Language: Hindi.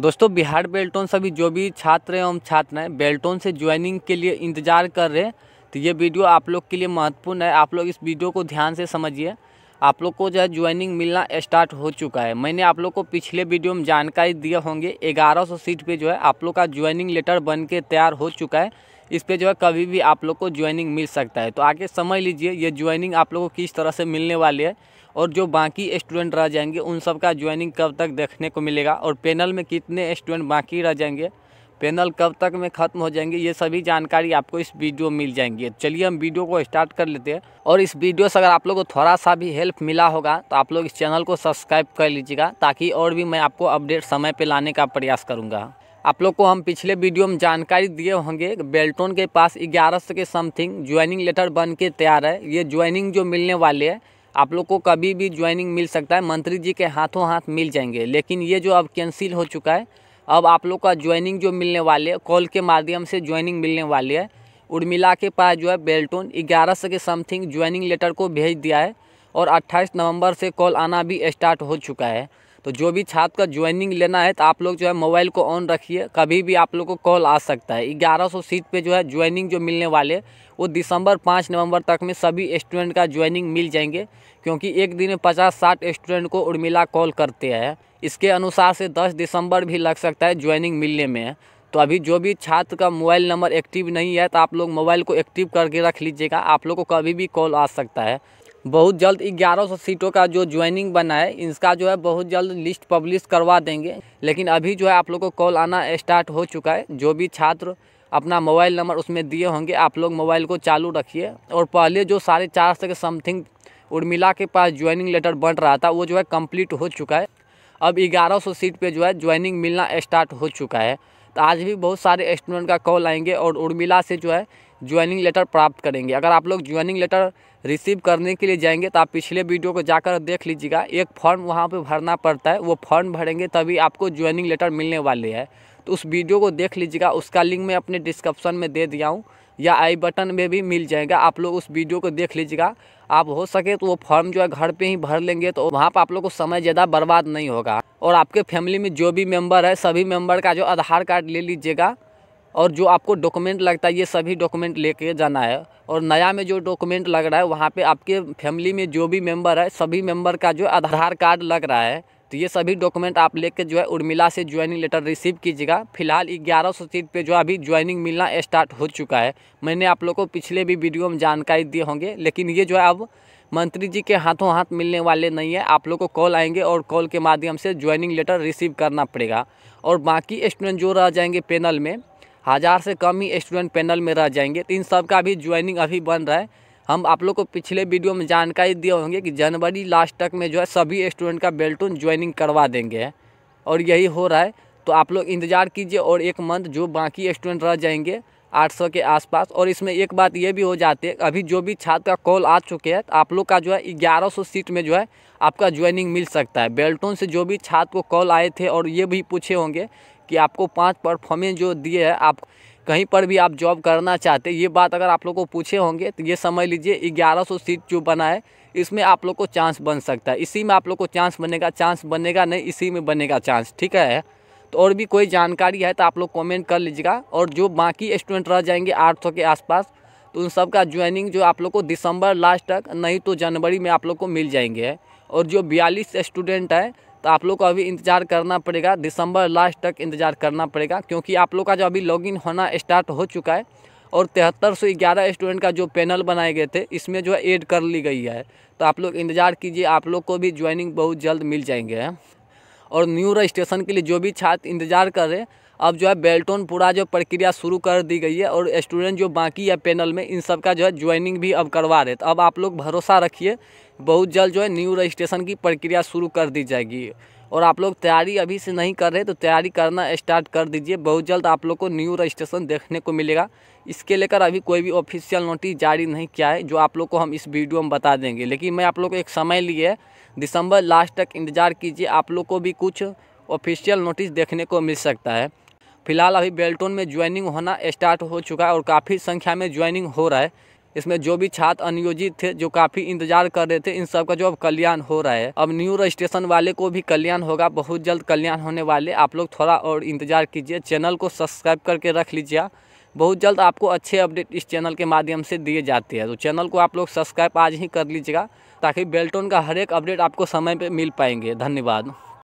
दोस्तों बिहार बेल्टोन सभी जो भी छात्र एवं छात्राएं बेल्टोन से ज्वाइनिंग के लिए इंतजार कर रहे हैं तो ये वीडियो आप लोग के लिए महत्वपूर्ण है आप लोग इस वीडियो को ध्यान से समझिए आप लोग को जो है ज्वाइनिंग मिलना स्टार्ट हो चुका है मैंने आप लोग को पिछले वीडियो में जानकारी दिए होंगे ग्यारह सीट पर जो है आप लोग का ज्वाइनिंग लेटर बन के तैयार हो चुका है इस पर जो है कभी भी आप लोग को ज्वाइनिंग मिल सकता है तो आगे समझ लीजिए ये ज्वाइनिंग आप लोग को किस तरह से मिलने वाली है और जो बाकी स्टूडेंट रह जाएंगे उन सब का ज्वाइनिंग कब तक देखने को मिलेगा और पैनल में कितने स्टूडेंट बाकी रह जाएंगे पैनल कब तक में ख़त्म हो जाएंगे ये सभी जानकारी आपको इस वीडियो मिल जाएंगी चलिए हम वीडियो को स्टार्ट कर लेते हैं और इस वीडियो से अगर आप लोग को थोड़ा सा भी हेल्प मिला होगा तो आप लोग इस चैनल को सब्सक्राइब कर लीजिएगा ताकि और भी मैं आपको अपडेट समय पर लाने का प्रयास करूँगा आप लोग को हम पिछले वीडियो में जानकारी दिए होंगे बेल्टोन के पास ग्यारह सौ के समथिंग ज्वाइनिंग लेटर बन के तैयार है ये ज्वाइनिंग जो मिलने वाले है आप लोग को कभी भी ज्वाइनिंग मिल सकता है मंत्री जी के हाथों हाथ मिल जाएंगे लेकिन ये जो अब कैंसिल हो चुका है अब आप लोग का ज्वाइनिंग जो मिलने वाली है कॉल के माध्यम से ज्वाइनिंग मिलने वाली है उर्मिला के पास जो है बेल्टोन ग्यारह सौ के समथिंग ज्वाइनिंग लेटर को भेज दिया है और 28 नवंबर से कॉल आना भी स्टार्ट हो चुका है तो जो भी छात्र का ज्वाइनिंग लेना है तो आप लोग जो है मोबाइल को ऑन रखिए कभी भी आप लोग को कॉल आ सकता है ग्यारह सौ सीट पर जो है ज्वाइनिंग जो मिलने वाले वो दिसंबर पाँच नवंबर तक में सभी स्टूडेंट का ज्वाइनिंग मिल जाएंगे क्योंकि एक दिन में पचास साठ स्टूडेंट को उर्मिला कॉल करते हैं इसके अनुसार से दस दिसंबर भी लग सकता है ज्वाइनिंग मिलने में तो अभी जो भी छात्र का मोबाइल नंबर एक्टिव नहीं है तो आप लोग मोबाइल को एक्टिव करके रख लीजिएगा आप लोग को कभी भी कॉल आ सकता है बहुत जल्द 1100 सीटों का जो ज्वाइनिंग बना है इसका जो है बहुत जल्द लिस्ट पब्लिश करवा देंगे लेकिन अभी जो है आप लोग को कॉल आना स्टार्ट हो चुका है जो भी छात्र अपना मोबाइल नंबर उसमें दिए होंगे आप लोग मोबाइल को चालू रखिए और पहले जो साढ़े चार सौ के समथिंग उर्मिला के पास ज्वाइनिंग लेटर बन रहा था वो जो है कम्प्लीट हो चुका है अब सौ सीट पर जो है ज्वाइनिंग मिलना स्टार्ट हो चुका है तो आज भी बहुत सारे स्टूडेंट का कॉल आएंगे और उर्मिला से जो है ज्वाइनिंग लेटर प्राप्त करेंगे अगर आप लोग ज्वाइनिंग लेटर रिसीव करने के लिए जाएंगे तो आप पिछले वीडियो को जाकर देख लीजिएगा एक फॉर्म वहाँ पे भरना पड़ता है वो फॉर्म भरेंगे तभी आपको ज्वाइनिंग लेटर मिलने वाले है तो उस वीडियो को देख लीजिएगा उसका लिंक मैं अपने डिस्क्रिप्शन में दे दिया हूँ या आई बटन में भी मिल जाएगा आप लोग उस वीडियो को देख लीजिएगा आप हो सके तो वो फॉर्म जो है घर पे ही भर लेंगे तो वहाँ पर आप लोग को समय ज़्यादा बर्बाद नहीं होगा और आपके फैमिली में जो भी मेम्बर है सभी मेम्बर का जो आधार कार्ड ले लीजिएगा और जो आपको डॉक्यूमेंट लगता है ये सभी डॉक्यूमेंट लेके जाना है और नया में जो डॉक्यूमेंट लग रहा है वहाँ पे आपके फैमिली में जो भी मेंबर है सभी मेंबर का जो आधार कार्ड लग रहा है तो ये सभी डॉक्यूमेंट आप लेके जो है उर्मिला से ज्वाइनिंग लेटर रिसीव कीजिएगा फिलहाल ग्यारह सौ सीट पर जो अभी ज्वाइनिंग मिलना स्टार्ट हो चुका है मैंने आप लोग को पिछले भी वीडियो में जानकारी दिए होंगे लेकिन ये जो है अब मंत्री जी के हाथों हाथ मिलने वाले नहीं है आप लोग को कॉल आएंगे और कॉल के माध्यम से ज्वाइनिंग लेटर रिसीव करना पड़ेगा और बाकी स्टूडेंट जो रह जाएंगे पैनल में हज़ार से कम ही स्टूडेंट पैनल में रह जाएंगे तो इन सब का भी ज्वाइनिंग अभी बन रहा है हम आप लोग को पिछले वीडियो में जानकारी दिए होंगे कि जनवरी लास्ट तक में जो है सभी स्टूडेंट का बेल्टून ज्वाइनिंग करवा देंगे और यही हो रहा है तो आप लोग इंतज़ार कीजिए और एक मंथ जो बाकी स्टूडेंट रह जाएंगे 800 के आसपास और इसमें एक बात ये भी हो जाती है अभी जो भी छात्र का कॉल आ चुके हैं तो आप लोग का जो है 1100 सीट में जो है आपका ज्वाइनिंग मिल सकता है बेल्टोन से जो भी छात्र को कॉल आए थे और ये भी पूछे होंगे कि आपको पांच परफॉर्मेंस जो दिए है आप कहीं पर भी आप जॉब करना चाहते ये बात अगर आप लोग को पूछे होंगे तो ये समझ लीजिए ग्यारह सौ सीट जो बना है इसमें आप लोग को चांस बन सकता है इसी में आप लोग को चांस बनेगा चांस बनेगा नहीं इसी में बनेगा चांस ठीक है तो और भी कोई जानकारी है तो आप लोग कमेंट कर लीजिएगा और जो बाकी स्टूडेंट रह जाएंगे आठ सौ के आसपास तो उन सब का ज्वाइनिंग जो आप लोग को दिसंबर लास्ट तक नहीं तो जनवरी में आप लोग को मिल जाएंगे और जो बयालीस स्टूडेंट हैं तो आप लोग को अभी इंतज़ार करना पड़ेगा दिसंबर लास्ट तक इंतज़ार करना पड़ेगा क्योंकि आप लोग का जो अभी लॉगिन होना स्टार्ट हो चुका है और तिहत्तर सौ ग्यारह स्टूडेंट का जो पैनल बनाए गए थे इसमें जो है एड कर ली गई है तो आप लोग इंतज़ार कीजिए आप लोग को भी ज्वाइनिंग बहुत जल्द मिल जाएंगे और न्यू रजिस्ट्रेशन के लिए जो भी छात्र इंतजार कर रहे अब जो है बेल्टोन पूरा जो प्रक्रिया शुरू कर दी गई है और स्टूडेंट जो बाकी है पैनल में इन सब का जो है ज्वाइनिंग भी अब करवा रहे तो अब आप लोग भरोसा रखिए बहुत जल्द जो है न्यू रजिस्ट्रेशन की प्रक्रिया शुरू कर दी जाएगी और आप लोग तैयारी अभी से नहीं कर रहे तो तैयारी करना स्टार्ट कर दीजिए बहुत जल्द आप लोग को न्यू रजिस्ट्रेशन देखने को मिलेगा इसके लेकर अभी कोई भी ऑफिशियल नोटिस जारी नहीं किया है जो आप लोग को हम इस वीडियो में बता देंगे लेकिन मैं आप लोग को एक समय लिए दिसंबर लास्ट तक इंतज़ार कीजिए आप लोग को भी कुछ ऑफिशियल नोटिस देखने को मिल सकता है फिलहाल अभी बेल्टोन में ज्वाइनिंग होना स्टार्ट हो चुका है और काफ़ी संख्या में ज्वाइनिंग हो रहा है इसमें जो भी छात्र अनियोजित थे जो काफ़ी इंतजार कर रहे थे इन सब का जो अब कल्याण हो रहा है अब न्यू रजिस्ट्रेशन वाले को भी कल्याण होगा बहुत जल्द कल्याण होने वाले आप लोग थोड़ा और इंतजार कीजिए चैनल को सब्सक्राइब करके रख लीजिए बहुत जल्द आपको अच्छे अपडेट इस चैनल के माध्यम से दिए जाते हैं तो चैनल को आप लोग सब्सक्राइब आज ही कर लीजिएगा ताकि बेल्टोन का हर एक अपडेट आपको समय पर मिल पाएंगे धन्यवाद